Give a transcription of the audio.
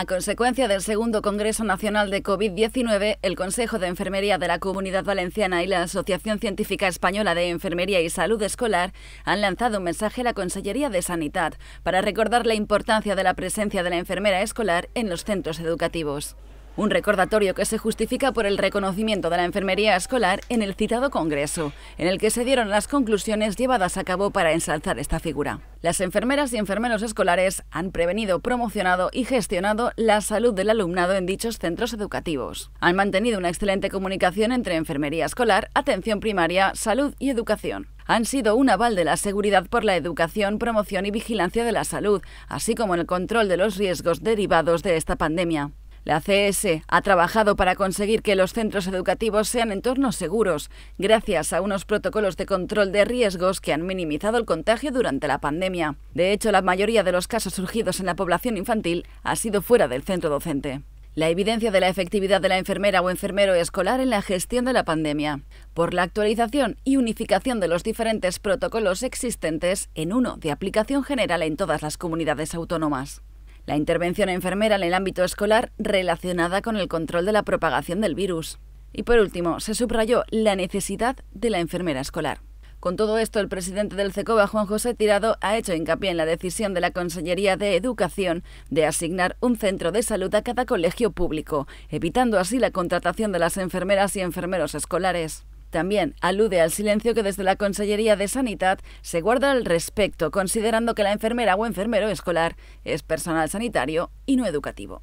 A consecuencia del segundo Congreso Nacional de COVID-19, el Consejo de Enfermería de la Comunidad Valenciana y la Asociación Científica Española de Enfermería y Salud Escolar han lanzado un mensaje a la Consellería de Sanidad para recordar la importancia de la presencia de la enfermera escolar en los centros educativos un recordatorio que se justifica por el reconocimiento de la enfermería escolar en el citado Congreso, en el que se dieron las conclusiones llevadas a cabo para ensalzar esta figura. Las enfermeras y enfermeros escolares han prevenido, promocionado y gestionado la salud del alumnado en dichos centros educativos. Han mantenido una excelente comunicación entre enfermería escolar, atención primaria, salud y educación han sido un aval de la seguridad por la educación, promoción y vigilancia de la salud, así como el control de los riesgos derivados de esta pandemia. La CS ha trabajado para conseguir que los centros educativos sean entornos seguros, gracias a unos protocolos de control de riesgos que han minimizado el contagio durante la pandemia. De hecho, la mayoría de los casos surgidos en la población infantil ha sido fuera del centro docente la evidencia de la efectividad de la enfermera o enfermero escolar en la gestión de la pandemia, por la actualización y unificación de los diferentes protocolos existentes en uno de aplicación general en todas las comunidades autónomas la intervención enfermera en el ámbito escolar relacionada con el control de la propagación del virus. Y por último, se subrayó la necesidad de la enfermera escolar. Con todo esto, el presidente del CECOBA, Juan José Tirado, ha hecho hincapié en la decisión de la Consejería de Educación de asignar un centro de salud a cada colegio público, evitando así la contratación de las enfermeras y enfermeros escolares. También alude al silencio que desde la Consellería de Sanidad se guarda al respecto, considerando que la enfermera o enfermero escolar es personal sanitario y no educativo.